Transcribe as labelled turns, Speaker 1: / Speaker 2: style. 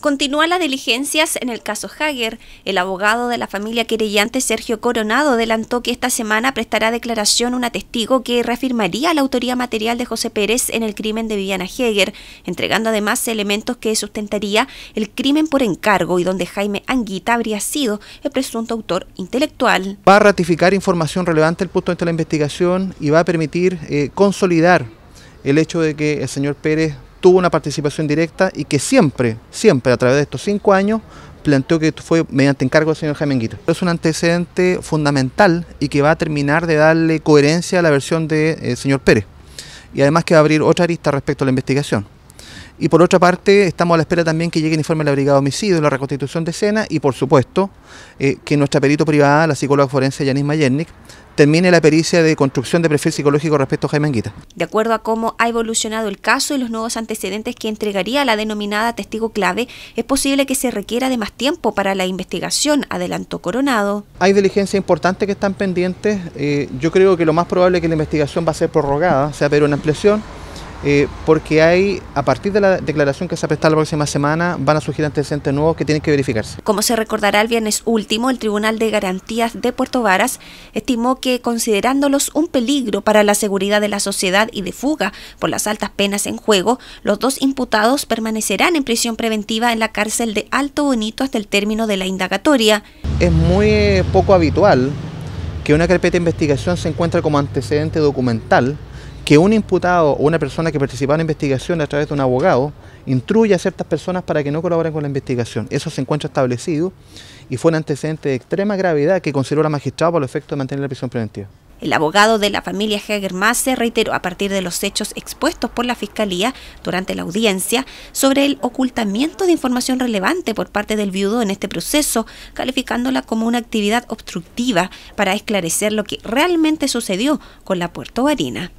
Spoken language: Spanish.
Speaker 1: Continúan las diligencias en el caso Hager. El abogado de la familia querellante Sergio Coronado adelantó que esta semana prestará declaración un testigo que reafirmaría la autoría material de José Pérez en el crimen de Viviana Hager, entregando además elementos que sustentaría el crimen por encargo y donde Jaime Anguita habría sido el presunto autor intelectual.
Speaker 2: Va a ratificar información relevante al punto de la investigación y va a permitir eh, consolidar el hecho de que el señor Pérez tuvo una participación directa y que siempre, siempre a través de estos cinco años planteó que fue mediante encargo del señor Jaime Es un antecedente fundamental y que va a terminar de darle coherencia a la versión del de, eh, señor Pérez y además que va a abrir otra arista respecto a la investigación. Y por otra parte, estamos a la espera también que llegue el informe de la Brigada de Homicidio, la reconstitución de escena y, por supuesto, eh, que nuestra perito privada, la psicóloga forense Yanis Mayernik, termine la pericia de construcción de perfil psicológico respecto a Jaime Anguita.
Speaker 1: De acuerdo a cómo ha evolucionado el caso y los nuevos antecedentes que entregaría la denominada testigo clave, es posible que se requiera de más tiempo para la investigación, adelanto Coronado.
Speaker 2: Hay diligencias importantes que están pendientes. Eh, yo creo que lo más probable es que la investigación va a ser prorrogada, sea, pero una ampliación eh, porque hay, a partir de la declaración que se prestado la próxima semana, van a surgir antecedentes nuevos que tienen que verificarse.
Speaker 1: Como se recordará el viernes último, el Tribunal de Garantías de Puerto Varas estimó que, considerándolos un peligro para la seguridad de la sociedad y de fuga por las altas penas en juego, los dos imputados permanecerán en prisión preventiva en la cárcel de Alto Bonito hasta el término de la indagatoria. Es muy
Speaker 2: eh, poco habitual que una carpeta de investigación se encuentre como antecedente documental que un imputado o una persona que participaba en la investigación a través de un abogado intruya a ciertas personas para que no colaboren con la investigación. Eso se encuentra establecido y fue un antecedente de extrema gravedad que consideró la magistrada por el efecto de mantener la prisión preventiva.
Speaker 1: El abogado de la familia Heger se reiteró a partir de los hechos expuestos por la Fiscalía durante la audiencia sobre el ocultamiento de información relevante por parte del viudo en este proceso, calificándola como una actividad obstructiva para esclarecer lo que realmente sucedió con la Puerto Varina.